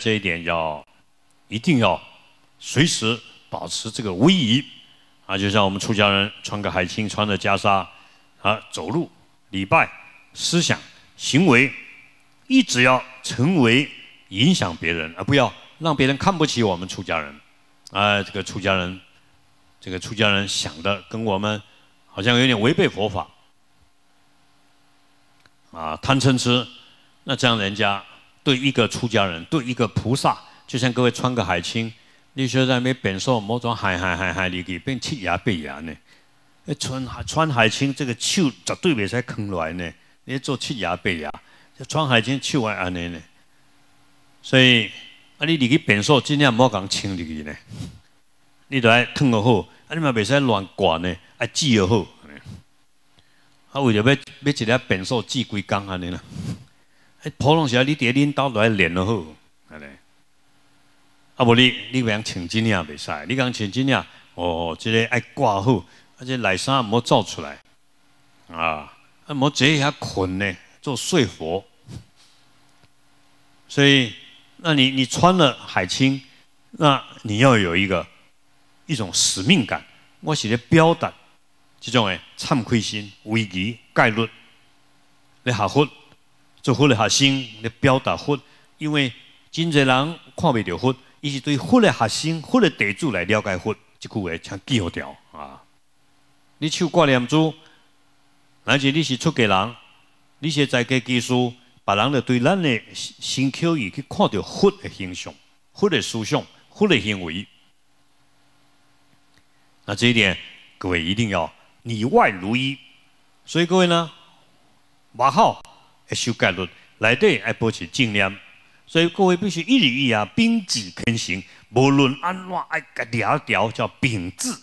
这一点要一定要随时保持这个威仪啊，就像我们出家人穿个海青，穿着袈裟啊，走路、礼拜、思想、行为，一直要成为影响别人，而不要让别人看不起我们出家人。啊，这个出家人，这个出家人想的跟我们好像有点违背佛法啊，贪嗔痴，那这样人家。对一个出家人，对一个菩萨，就像各位穿个海青，你说在那边受某种海海海海，你给变七牙变牙呢？那穿穿海青这个手绝对袂使空来呢。你做七牙八牙，穿海青手还安尼呢。所以啊，你入去边受尽量莫讲穿入去呢。你爱烫就好，啊你嘛袂使乱刮呢，啊煮又好。啊为着要要一个便受煮几工安尼啦。普通时啊，你恁领导来练络好，安尼。啊，无你你讲穿军领也袂使，你讲穿军领，哦，即个爱挂好，而且内衫无走出来，啊，啊，无坐遐困呢，做睡佛。所以，那你你穿了海青，那你要有一个一种使命感，我写咧表达即种诶，忏愧心、危机概率，你合服。做佛的学生来表达佛，因为真侪人看未到佛，伊是对佛的学生、佛的弟子来了解佛，即句话请记好掉啊！你手挂念珠，而且你是出家人，你是在家居士，别人就对咱的心口意去看到佛的形象、佛的思想、佛的行为。那这一点，各位一定要里外如一。所以各位呢，马号。修改论。来对爱保持敬念，所以各位必须一字一呀，兵字恳行，无论安怎爱个条条叫秉志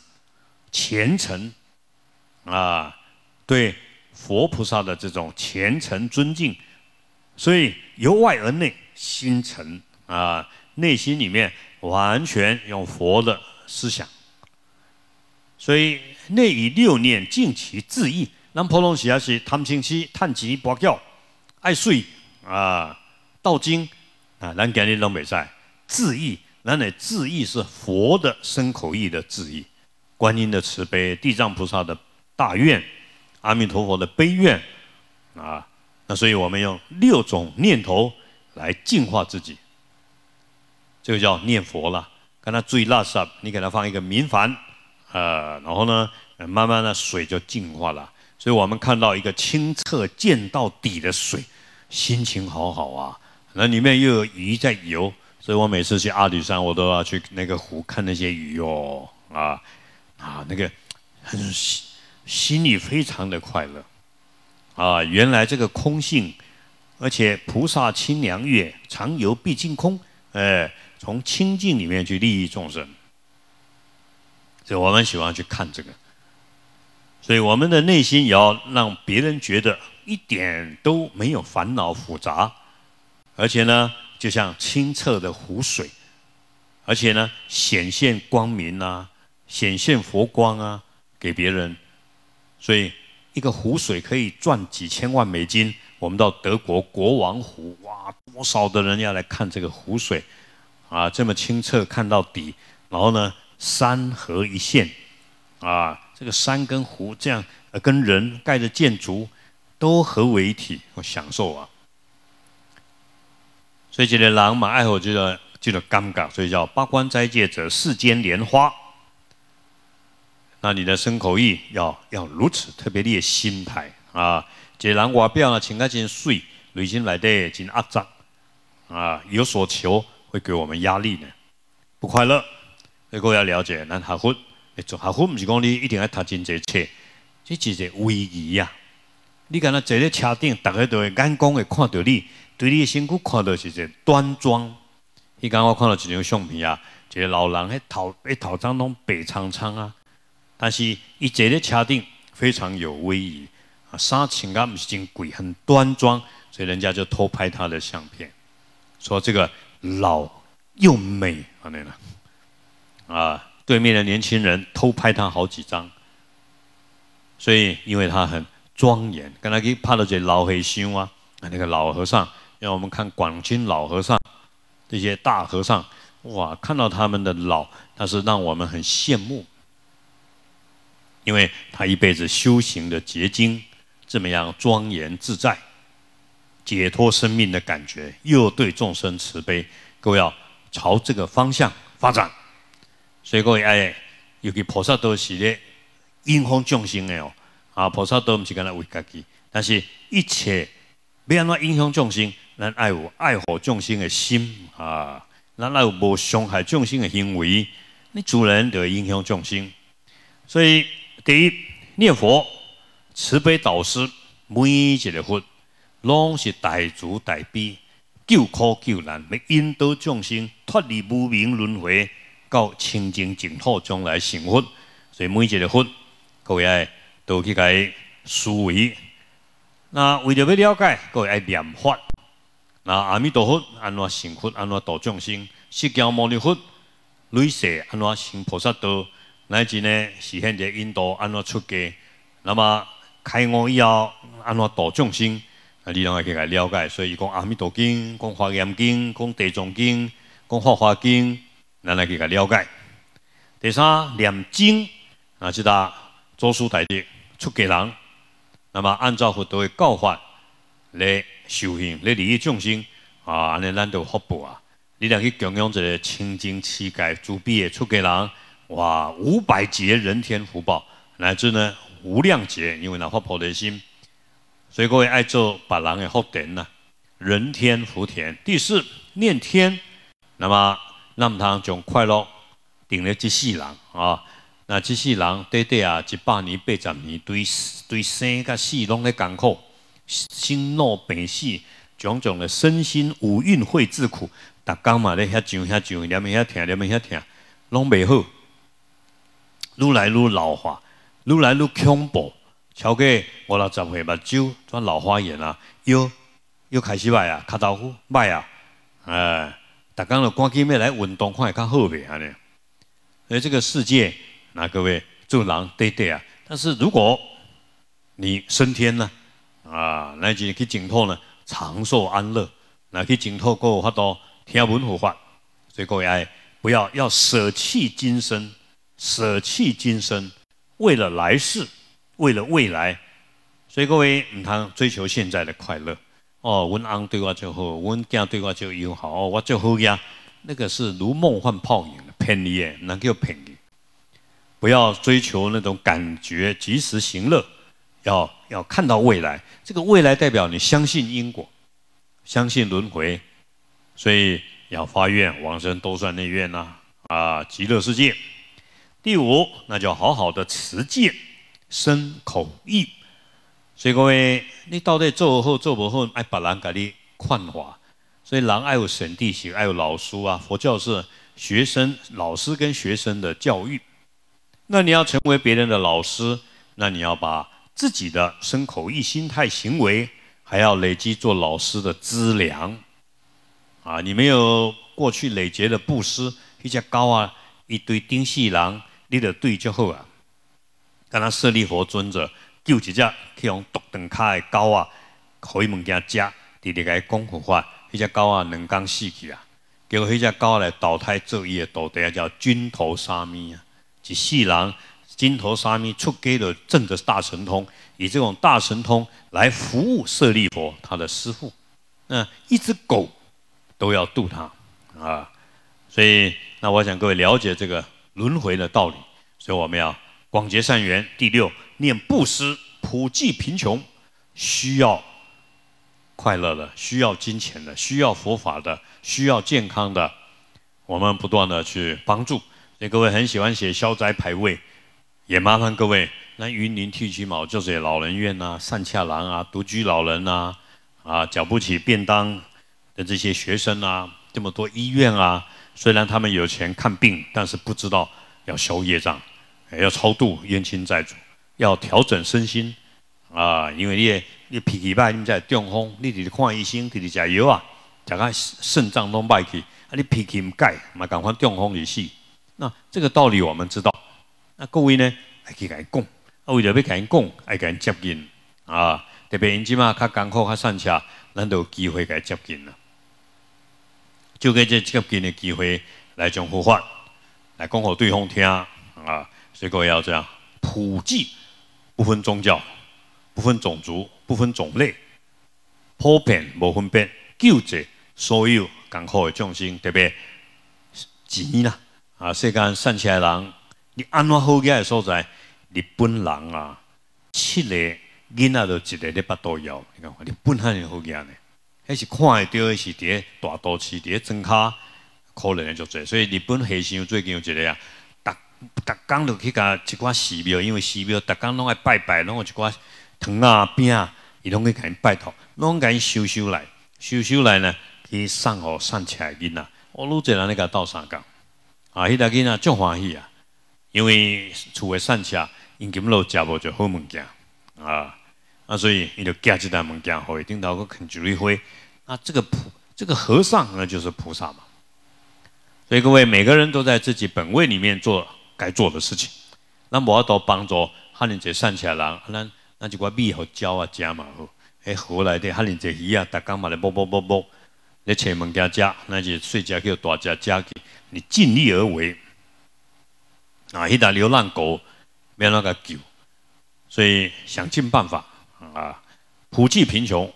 虔诚啊，对佛菩萨的这种虔诚尊敬，所以由外而内心诚啊，内心里面完全用佛的思想，所以内以六念尽其自意，南婆龙是也是贪嗔痴贪执不教。爱睡啊，道经啊，难见你老美在。智意，那乃智意是佛的深口意的智意，观音的慈悲，地藏菩萨的大愿，阿弥陀佛的悲愿啊。那所以我们用六种念头来净化自己，这个叫念佛了。跟他注意 l a 你给他放一个明凡，呃，然后呢，慢慢的水就净化了。所以我们看到一个清澈见到底的水，心情好好啊。那里面又有鱼在游，所以我每次去阿里山，我都要去那个湖看那些鱼哦，啊啊，那个很心心里非常的快乐啊。原来这个空性，而且菩萨清凉月常游必净空，哎，从清净里面去利益众生，所以我们喜欢去看这个。所以我们的内心也要让别人觉得一点都没有烦恼复杂，而且呢，就像清澈的湖水，而且呢，显现光明呐，显现佛光啊，给别人。所以一个湖水可以赚几千万美金。我们到德国国王湖，哇，多少的人要来看这个湖水啊，这么清澈，看到底，然后呢，山河一线，啊。这个山跟湖这样，呃，跟人盖的建筑都合为一体，我享受啊。所以，这些人嘛，爱好就叫就叫尴尬，所以叫八关斋戒者世间莲花。那你的身口意要要如此，特别你的心态啊，这狼外表呢，看起来真水，内心来的真压榨啊，有所求会给我们压力呢，不快乐。各位要了解，那还活。坐哈佛不是讲你一定要读真这册，这一个威仪呀。你敢若坐咧车顶，大家都会眼光会看到你，对你的身躯看到是一个端庄。你讲我看到一张相片一这老人迄头迄头张拢白苍苍啊，但是一坐咧车顶非常有威仪啊，衫穿啊不是真贵，很端庄，所以人家就偷拍他的相片，说这个老又美啊那个啊。对面的年轻人偷拍他好几张，所以因为他很庄严，刚才给趴了这老黑羞啊。那个老和尚，让我们看广清老和尚，这些大和尚，哇，看到他们的老，他是让我们很羡慕，因为他一辈子修行的结晶，怎么样庄严自在，解脱生命的感觉，又对众生慈悲。各位要朝这个方向发展。所以，哎，尤其菩萨都是咧影响众生的哦。啊，菩萨都唔是干来为家己，但是一切要安怎影响众生，咱爱有爱护众生的心啊，咱来有无伤害众生的行为，你自然就影响众生。所以，第一念佛慈悲导师，每一个佛拢是大慈大悲，救苦救难，要引导众生脱离无明轮回。到清净净土中来成佛，所以每一个佛，各位爱都去解思维。那为了要了解，各位爱念佛。那阿弥陀佛安怎成佛？安怎度众生？释迦牟尼佛累世安怎成菩萨道？乃至呢，实现者引导安怎出家？那么开悟以后安怎度众生？啊，你拢要去了解。所以讲阿弥陀经，讲华严经，讲地藏经，讲法华经。咱来给他了解。第三，念经啊，即个作书代的出家人，那么按照佛陀的教法来修行，来利益众生啊，安尼咱就福报啊。你若去供养这个清净世界慈悲的出家人，哇，五百劫人天福报，乃至呢无量劫，因为那发菩提心，所以各位爱做别人的福田呐，人天福田。第四，念天，那么。咱毋通从快乐定咧一世人啊！那即世人短短啊一百年八十年，对对生甲死拢咧艰苦，生老病死种种的身心五蕴会自苦。逐工嘛咧遐上遐上，念咪遐听念咪遐听，拢袂好。愈来愈老化，愈来愈恐怖。超过五六十岁目睭，做老花眼啊！又又开始歹啊！卡刀虎歹啊！哎！大家了，赶紧咩来运动，看会较好未啊咧？所这个世界，那各位做人对对啊。但是如果你升天呢，啊，乃至去净土呢，长寿安乐，那去净土够发多天文佛法。所以各位哎，不要要舍弃今生，舍弃今生，为了来世，为了未来。所以各位，他追求现在的快乐。哦，阮昂对我就好，阮惊对我就友好，哦，我就好呀。那个是如梦幻泡影的骗你，能够骗你。不要追求那种感觉，及时行乐，要要看到未来。这个未来代表你相信因果，相信轮回，所以要发愿往生，都算那愿呐。啊，极乐世界。第五，那就好好的持戒，身口意。所以各位，你到底做好做不好？爱别人给你看化。所以人爱有神地学，爱有老师啊。佛教是学生老师跟学生的教育。那你要成为别人的老师，那你要把自己的身口意心态行为，还要累积做老师的资粮。啊，你没有过去累积的布施，一家高啊，一堆丁细郎，立了队就好啊。跟他设立佛尊者。救一只去用独断卡的狗啊，给物件食，直直来讲佛法，那只狗啊，两天死去结果那只狗来倒胎做的徒等下叫军头沙弥啊。是世人，军头沙弥出家的证得大神通，以这种大神通来服务舍利佛他的师父。那一只狗都要渡他啊，所以那我想各位了解这个轮回的道理，所以我们要广结善缘。第六。念布施，普济贫穷，需要快乐的，需要金钱的，需要佛法的，需要健康的，我们不断的去帮助。所以各位很喜欢写消灾排位，也麻烦各位那云林剃须毛，就是老人院啊、上下廊啊、独居老人啊，啊，缴不起便当的这些学生啊，这么多医院啊，虽然他们有钱看病，但是不知道要消业障，要超度冤亲债主。要调整身心啊，因为你你脾气歹，你在中风，你直直看医生，直直吃药啊，吃啊肾脏都歹去，啊你脾气唔改，嘛赶快中风就死。那这个道理我们知道，那各位呢，爱去甲伊讲，为着要甲伊讲，爱甲伊接近啊，特别因即马较艰苦较上车，咱都机会甲伊接近了，就给这接近的机会来呼唤，来讲给对方听啊，所以位要这样普及。不分宗教，不分种族，不分种类，普遍无分别救济所有艰苦的众生，特别子女啦啊，世间善起来人，你安怎好嘅所在？日本人啊，七个囡仔都一个咧巴肚枵，你看日本汉人好惊呢，还是看得到的是伫咧大都市，伫咧增卡可能的就最，所以日本黑心最近有一个啊。逐工就去甲一寡寺庙，因为寺庙逐工拢爱拜拜，拢有一寡糖啊饼啊，伊拢去甲伊拜托，拢甲伊收收来，收收来呢去送好送的囡啊。我路济人那个斗三港，啊，迄个囡仔真欢喜啊，因为厝诶送车，因今落食无就好物件啊啊，所以伊就寄一袋物件互伊，顶头个肯一一回。啊，这个菩这个和尚那就是菩萨嘛。所以各位每个人都在自己本位里面做。该做的事情，那我要多帮助哈林侪善起来人，咱咱就把米和鸟啊正嘛好，诶河内的哈林侪鱼啊，大刚嘛来啵啵啵啵，你切物件食，那就睡觉叫大家去，你尽力而为啊！一搭流浪狗，没那个救，所以想尽办法啊，普济贫穷，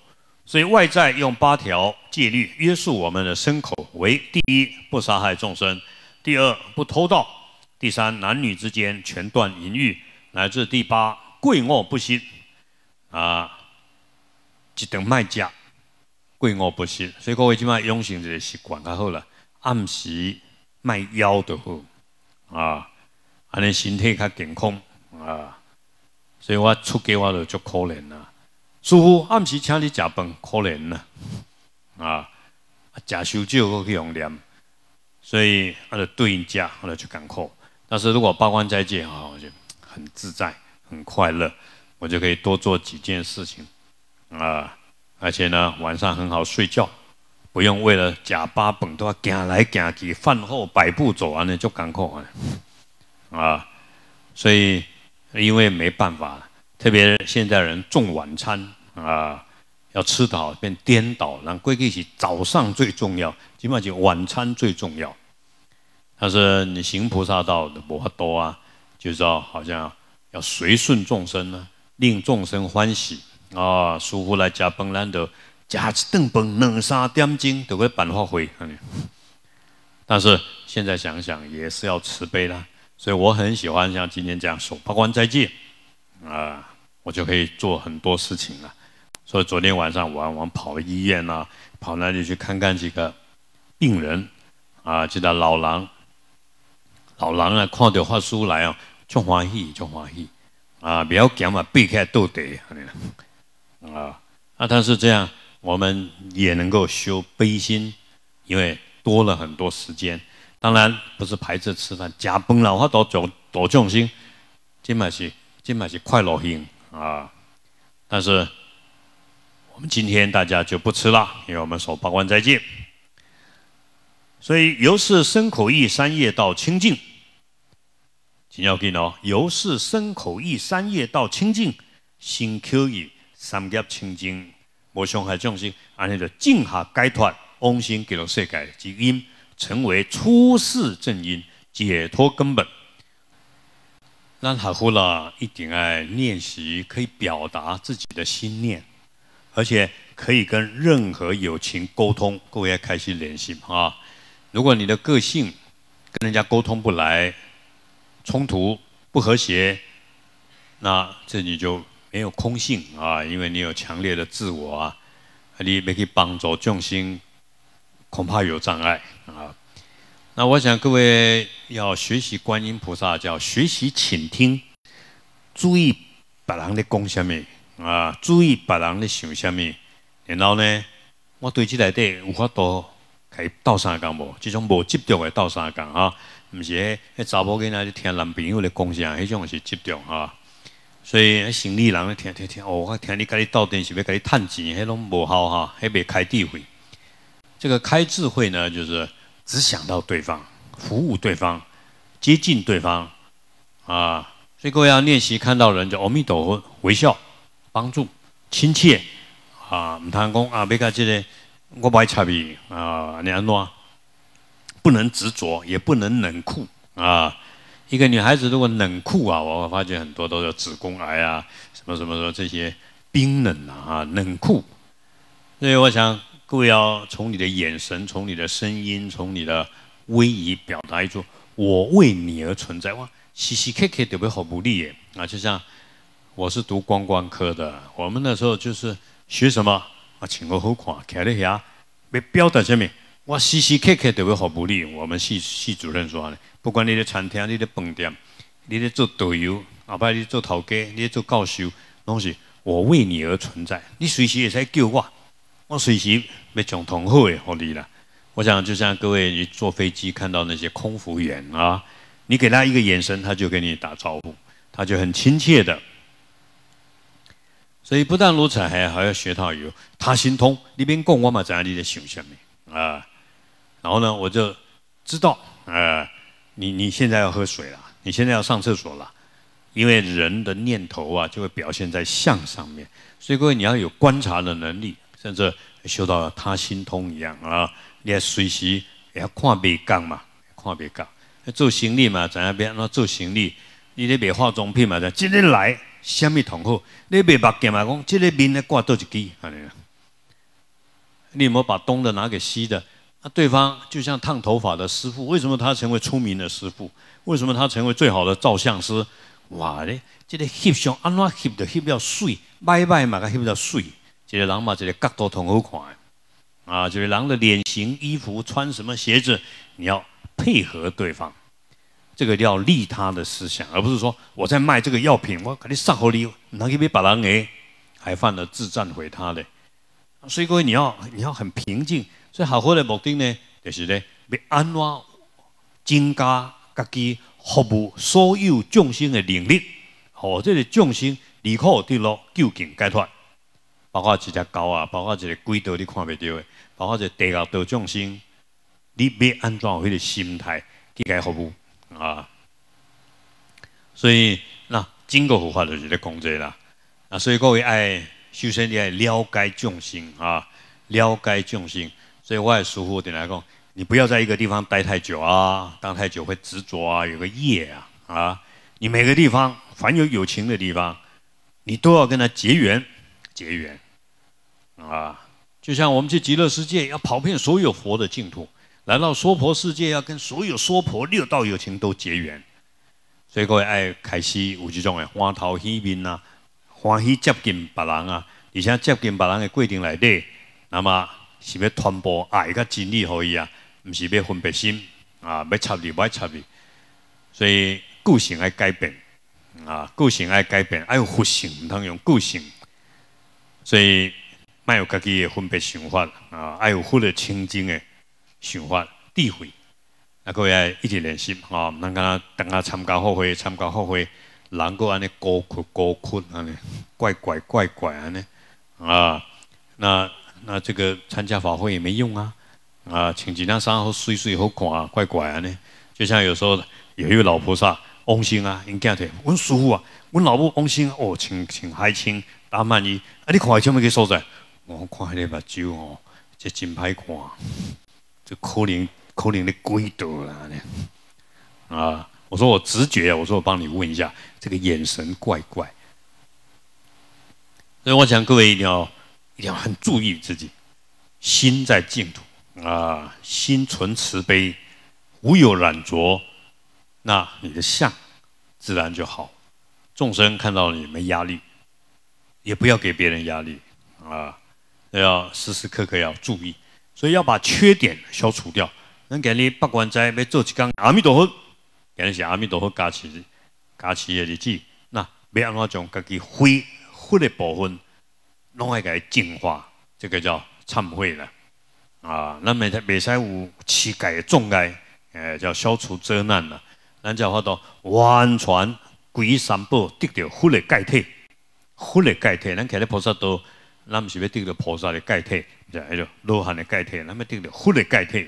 所以外在用八条戒律约束我们的牲口：，为第一，不杀害众生；，第二，不偷盗。第三，男女之间全断淫欲，乃至第八，贵恶不息，啊，一等卖家，贵恶不息，所以各位今晚养成一个习惯较好啦，按时卖腰就好，啊，安尼身体较健康，啊，所以我出街我就足可怜啦，师傅按时请你食饭可怜啦，啊，啊食烧酒我去用念，所以我来对应食，我来就艰苦。但是如果八关斋戒啊，我就很自在，很快乐，我就可以多做几件事情啊，而且呢，晚上很好睡觉，不用为了假八本多行来行去，饭后百步走完了就快够了啊。所以，因为没办法，特别现在人重晚餐啊，要吃得好变颠倒，那规矩是早上最重要，起码就晚餐最重要。但是你行菩萨道的摩多啊，就知道好像要随顺众生呢，令众生欢喜啊，舒服来加崩兰德，加一顿崩两三点钟都会办法回。但是现在想想也是要慈悲啦，所以我很喜欢像今天这样手把关再见啊，我就可以做很多事情了。所以昨天晚上我往往跑医院呐，跑那里去看看几个病人啊，记到老狼。老人啊，看到法书来啊，就欢喜，就欢喜啊！不要讲嘛，避开斗地啊！啊，但是这样，我们也能够修悲心，因为多了很多时间。当然不是排斥吃饭，加班了，我都重，都重心，今嘛是，今嘛是快乐型啊！但是我们今天大家就不吃了，因为我们说八关斋戒。所以由是身口意三业到清净，请要记意哦。由是身口意三业到清净，心口意三业清净，我上海讲师安尼就静下解脱，安心进入世界之因，成为出世正因，解脱根本。让他呼了一点爱练习，可以表达自己的心念，而且可以跟任何友情沟通。各位要开心联系啊！如果你的个性跟人家沟通不来，冲突不和谐，那这你就没有空性啊，因为你有强烈的自我啊，你没去帮助众生，恐怕有障碍啊。那我想各位要学习观音菩萨，叫学习倾听，注意别人的功什么啊，注意别人的想什么，然后呢，我对这来的无法多。开斗三工无，这种无执着的斗三工哈，唔是迄迄查某囡仔咧听男朋友咧讲啥，迄种是执着哈。所以生理人咧听听听，我听你家己斗阵是欲家己趁钱，迄拢无效哈，迄袂开智慧。这个开智慧呢，就是只想到对方，服务对方，接近对方啊。所以各位要练习看到人就阿弥陀佛微笑，帮助，亲切啊，毋通讲啊，要甲即个。我不爱擦鼻啊，你安弄。不能执着，也不能冷酷啊。一个女孩子如果冷酷啊，我发觉很多都有子宫癌啊，什么什么什么这些冰冷啊，冷酷。所以我想各位要从你的眼神、从你的声音、从你的威仪，表达一种“我为你而存在哇！嘻时刻刻特别好不利耶啊，就像我是读观光科的，我们那时候就是学什么。啊，穿个好看，徛在遐，要表达什么？我时时刻刻都要服务你。我们系系主任说的，不管你在餐厅、你在饭店、你在做导游，哪怕你做头家、你做教授，拢是我为你而存在。你随时也在叫我，我随时被同好的服利啦。我想，就像各位，你坐飞机看到那些空服员啊，你给他一个眼神，他就跟你打招呼，他就很亲切的。所以不但如此，还还要学套有他心通，你边跟我嘛在你的在想什么啊。然后呢，我就知道，呃，你你现在要喝水了，你现在要上厕所了，因为人的念头啊，就会表现在相上面。所以各位，你要有观察的能力，甚至修到他心通一样啊。你要随时也要看别干嘛，看别干。做行李嘛，在那边那做行李，你得比化妆品嘛，在今天来。什么同好？你未目镜嘛？讲这个面呢，挂多几？你有有把东的拿给西的，啊，对方就像烫头发的师傅，为什么他成为出名的师傅？为什么他成为最好的照相师？哇嘞，这个翕相，安怎翕的翕比较水？拜拜嘛，佮翕比较水。这个人嘛，这个角度同好看。啊，这个人的脸型、衣服、穿什么鞋子，你要配合对方。这个叫利他的思想，而不是说我在卖这个药品，我肯你上好你，拿一杯别人诶，还犯了自赞毁他的。所以各位你要你要很平静。所以好好的目的呢，就是呢，要安怎增加自己服务所有众生的能力，好，这是众生离苦得乐究竟解脱。包括一只狗啊，包括一个鬼道你看不着的，包括一个地狱道众生，你要安装迄个心态去服务。啊，所以那经过佛法就是在讲这个啦。啊，所以各位爱修身的爱了解众生啊，了解众生。所以我也师傅点来讲，你不要在一个地方待太久啊，待太久会执着啊，有个业啊啊。你每个地方，凡有有情的地方，你都要跟他结缘，结缘啊。就像我们去极乐世界，要跑遍所有佛的净土。来到娑婆世界，要跟所有娑婆六道友情都结缘，所以各位爱开始有集种诶，欢头喜面呐，欢喜接近别人啊，而且接近别人诶过程内底，那么是要传播爱甲真理互伊啊，毋是要分别心啊，要插入勿要差别。所以个性爱改变啊，个性爱改变，爱有佛性，毋通用个性。所以卖有家己诶分别想法啊，爱有佛诶清净诶。想法、智慧，阿各位一起练习吼，不能等下参加后会，参加后会，人过安尼高哭高哭安尼，怪怪怪怪安尼，啊，那那这个参加法会也没用啊，啊，请几样山好水水好看啊，怪怪安尼，就像有时候有一位老菩萨，翁星啊，因讲的，阮师傅啊，阮老母翁星哦，请请海清打曼衣，啊，你看海清咩个所在？我看海的目睭哦，即真歹看。可林，可林的鬼都了呢！啊，我说我直觉，我说我帮你问一下，这个眼神怪怪。所以我想各位一定要一定要很注意自己，心在净土啊，心存慈悲，无有染浊，那你的相自然就好，众生看到你没压力，也不要给别人压力啊，要时时刻刻要注意。所以要把缺点消除掉。咱今日不管在要做几纲阿弥陀佛，今日是阿弥陀佛加持加持的日记，那要安怎将家己坏坏的部分，拢爱给净化，这个叫忏悔了啊。那每天每再有起解的障碍，哎，叫消除灾难了。咱叫发到完全鬼三宝得到好的解脱，好的解脱，咱今日菩萨都。咱毋是要得到菩萨的解脱，就迄种罗汉的解脱，咱要得到佛的解脱。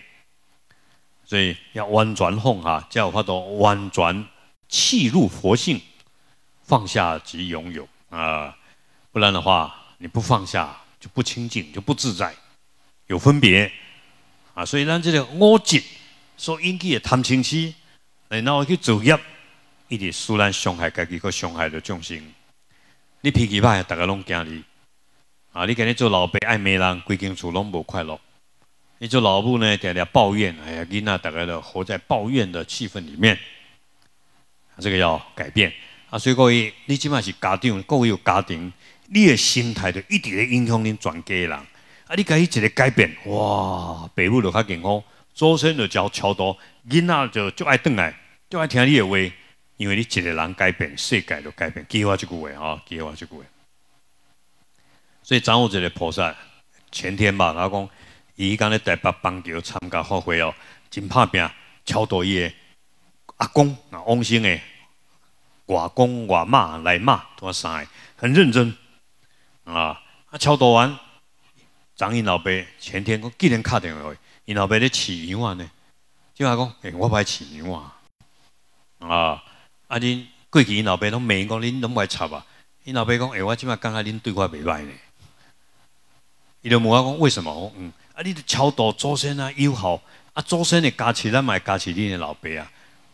所以要完全放下，才有法度完全弃入佛性，放下即拥有啊！不然的话，你不放下，就不清净，就不自在，有分别啊！所以咱这个恶疾，所引起的贪嗔痴，然后去造业，一直使然伤害家己，佮伤害着众生。你脾气歹，大家拢惊你。啊，你可日做老爸爱骂人，规间厝拢无快乐。你做老母呢，常常抱怨，哎呀，囡仔大概都活在抱怨的气氛里面。啊、这个要改变啊！所以各位，你起码是家长，各位有家庭，你的心态就一直咧影响恁全家人。啊，你开始一个改变，哇，爸母就较健康，祖孙就较超多，囡仔就就爱转来，就爱听你的话，因为你一个人改变，世界就改变。记我这句话啊，记我这句话。所以，总有一个菩萨。前天嘛，阿讲伊刚咧台北邦桥参加法会哦，真拍拼，超多伊个阿公啊，翁星诶，外公外妈来骂，三个很认真啊。啊超多完，张英老爸前天讲，今然敲电话，因老爸咧饲羊呢。就阿公，我袂饲羊啊。啊，啊恁过去，因老爸拢袂讲，恁拢袂插吧。因老爸讲，哎，我即马感觉恁对我袂歹呢。伊就问我讲，为什么？嗯，啊，你的超度祖先啊友好，啊祖先你加咱嘛，买加持你的老爸啊，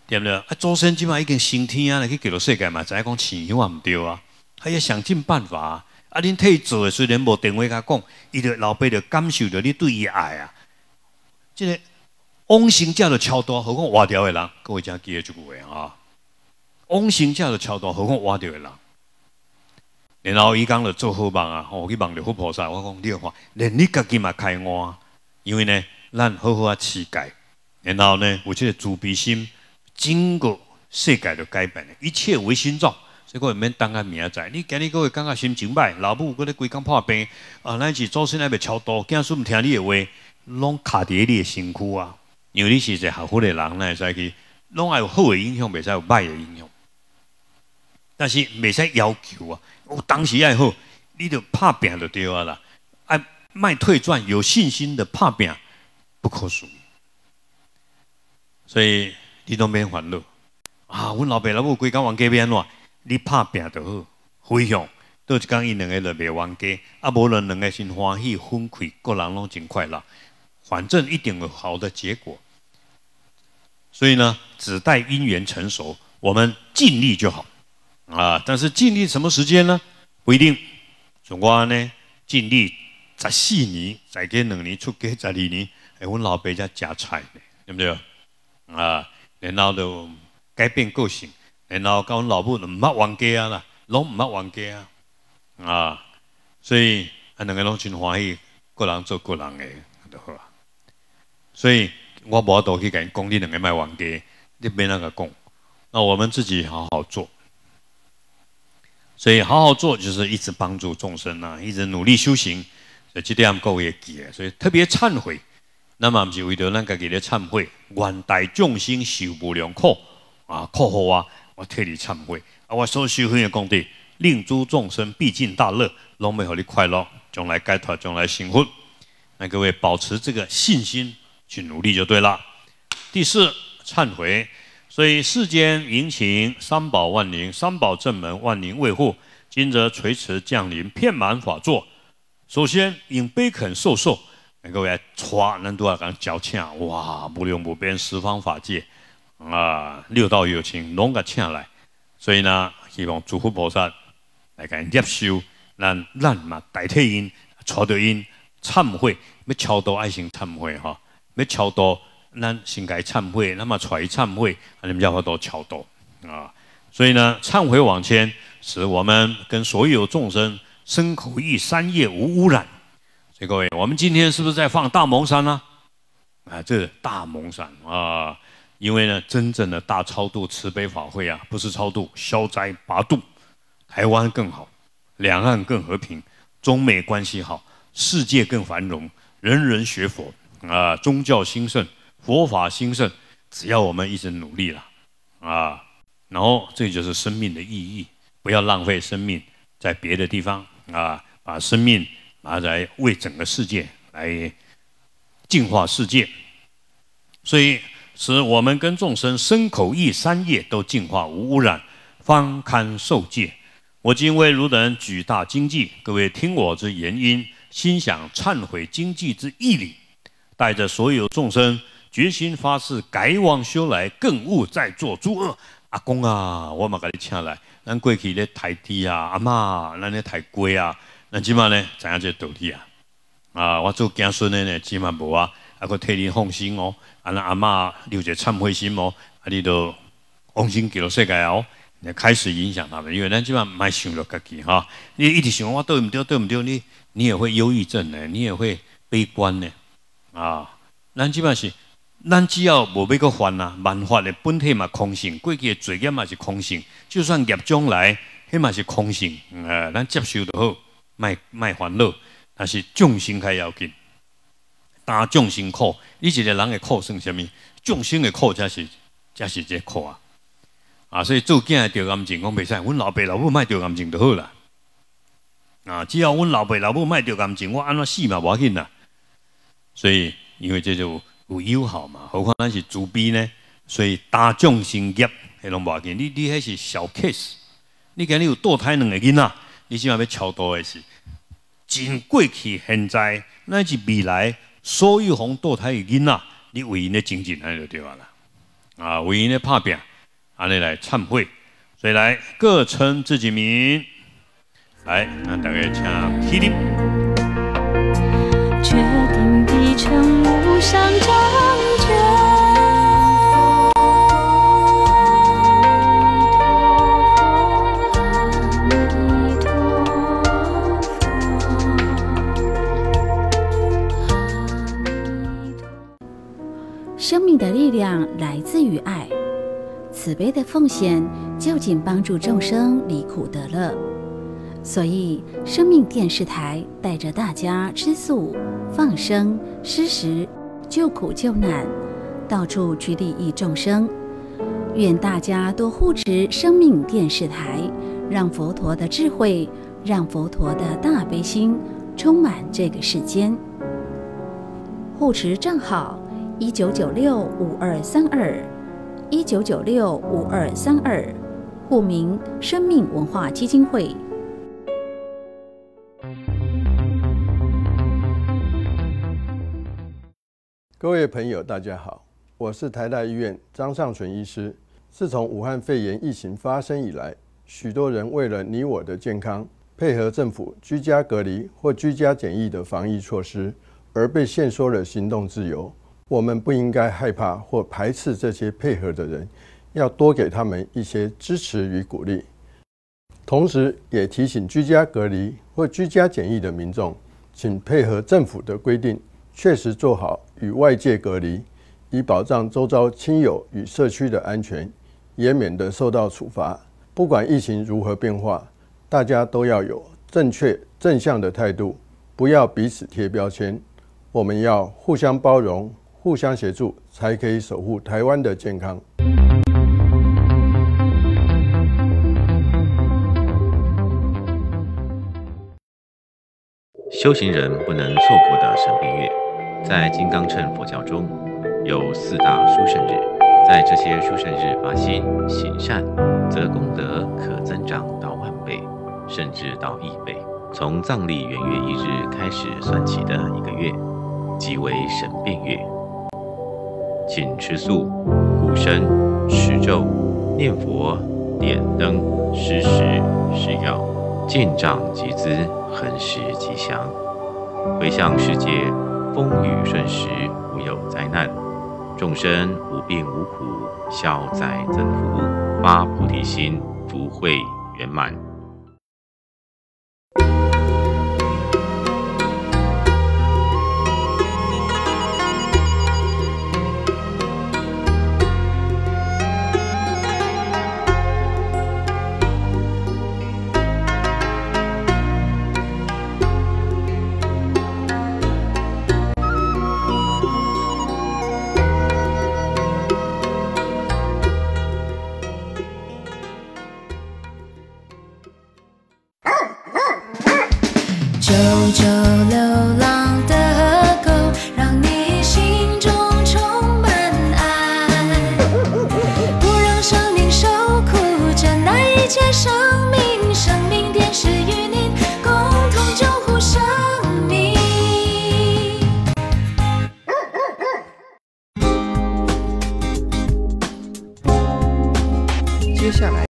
对不对？啊，祖先即码已经升天啊，去极到世界嘛，知影讲钱又换唔对啊，还要想尽办法。啊，啊，恁替做虽然无电话甲讲，伊的老爸就感受着你对伊爱啊。即个往生者做超度，何况活着的人，各位记住一句话啊。往生者做超度，何况活着的人。然后伊讲了做好梦啊，吼去梦着好菩萨。我讲你看，连你家己嘛开安，因为呢，咱好好啊乞丐。然后呢，有即个慈悲心，整个世界就改变。一切为心造，所以讲免等阿明仔。你今日各会感觉心情歹，老母搁咧规工破病，啊，咱是祖先意未超多，家孙唔听你的话，拢卡在你的身躯啊。因为你是一个好好的人会使去，拢有好的影响，袂使有歹的影响。但是未使要求啊！我当时还好，你就怕病就对啊啦。哎，卖退转有信心的怕病不可数，所以你都免烦恼啊！我老爸老母家讲家，这安喏，你怕病就好，非常都只讲伊两个了别冤家，啊，无论两个先欢喜分开，各人拢真快乐，反正一定有好的结果。所以呢，只待姻缘成熟，我们尽力就好。啊！但是尽力什么时间呢？不一定。我呢尽力十四年再给两年，出给十二年，还我老爸姓夹菜呢，对不对？啊！然后就改变个性，然后跟我老父唔捌冤家啊啦，拢唔捌冤家啊啊！所以两个拢真欢喜，各人做各人的，好啊。所以我无多去跟讲你两个卖冤家，你免那个讲。那我们自己好好做。所以好好做就是一直帮助众生啊，一直努力修行，所以这点够也记了。所以特别忏悔，那么不是就为着咱家己的忏悔，愿代众生受无量苦啊，苦好啊，我替你忏悔。啊，我所修行的功德令诸众生毕竟大乐，拢美好你快乐将来解脱，将来幸福。那各位保持这个信心去努力就对了。第四，忏悔。所以世间淫情三宝万灵三宝正门万灵卫护，今则垂慈降临遍满法座。首先引悲恳受受，各位唰，人都要讲矫情哇，无量无边十方法界啊，六道有情拢个请来。所以呢，希望诸佛菩萨来跟接收，咱咱嘛代替因，撮着因忏悔，要超多爱心忏悔哈，要超多。那先该忏悔，那么揣忏悔，你们家伙都巧多啊！所以呢，忏悔往前，使我们跟所有众生牲口业、山业无污染。所以各位，我们今天是不是在放大蒙山呢？啊，这是大蒙山啊！因为呢，真正的大超度、慈悲法会啊，不是超度、消灾、拔度。台湾更好，两岸更和平，中美关系好，世界更繁荣，人人学佛啊，宗教兴盛。佛法兴盛，只要我们一直努力了，啊，然后这就是生命的意义。不要浪费生命在别的地方啊，把生命拿来为整个世界来净化世界。所以，使我们跟众生身口意三业都净化无污染，方堪受戒。我今为汝等举大经济，各位听我之言音，心想忏悔经济之义理，带着所有众生。决心发誓改往修来，更勿再做诸恶。阿公啊，我嘛甲你请来。咱过去咧，太低啊，阿妈，咱咧太乖啊。咱即码咧，怎样这道理啊？啊，我做子孙的呢，即码无啊。阿哥替你放心哦。阿那阿妈留着忏悔心哦。阿你都放心教世界哦。你开始影响他们，因为咱即码唔爱想着家己哈。你一直想我对唔对对唔对，你你也会忧郁症呢，你也会悲观呢。啊，咱即码是。咱只要无要阁烦啊，万法的本体嘛空性，过去的罪业嘛是空性，就算业种来，迄嘛是空性，呃，咱接受就好，卖卖烦恼，但是众生较要紧，担众生苦，伊一个人的苦算啥物？众生的苦才是，才是个苦啊！啊，所以做镜掉眼镜，讲袂使，阮老爸老母卖着感情就好啦。啊，只要阮老爸老母卖着感情，我安怎死嘛无要紧啦。所以，因为这就。有友好嘛？何况咱是自卑呢？所以大众心结迄拢无见，你你迄是小 case。你今日有堕胎两个囡仔，你起码要超度的是？真过去现在乃至未来，所有方堕胎的囡仔，你为因的进，安尼就对啊啦。啊，为因的拍拼，安尼来忏悔，所以来各称自己名，来那大家请起立。的力量来自于爱，慈悲的奉献就仅帮助众生离苦得乐。所以，生命电视台带着大家吃素、放生、施食、救苦救难，到处去利益众生。愿大家多护持生命电视台，让佛陀的智慧，让佛陀的大悲心充满这个世间。护持正好。一九九六五二三二，一九九六五二三二，户名生命文化基金会。各位朋友，大家好，我是台大医院张尚存医师。自从武汉肺炎疫情发生以来，许多人为了你我的健康，配合政府居家隔离或居家检疫的防疫措施，而被限缩了行动自由。我们不应该害怕或排斥这些配合的人，要多给他们一些支持与鼓励。同时，也提醒居家隔离或居家检疫的民众，请配合政府的规定，确实做好与外界隔离，以保障周遭亲友与社区的安全，也免得受到处罚。不管疫情如何变化，大家都要有正确正向的态度，不要彼此贴标签。我们要互相包容。互相协助，才可以守护台湾的健康。修行人不能错过的神变月，在金刚乘佛教中有四大殊胜日，在这些殊胜日发心行善，则功德可增长到万倍，甚至到亿倍。从藏历元月一日开始算起的一个月，即为神变月。谨持素，鼓身持咒，念佛点灯，施食施药，进帐集资，恒时吉祥。回向世界，风雨顺时，无有灾难，众生无病无苦，消灾增福，发菩提心，福慧圆满。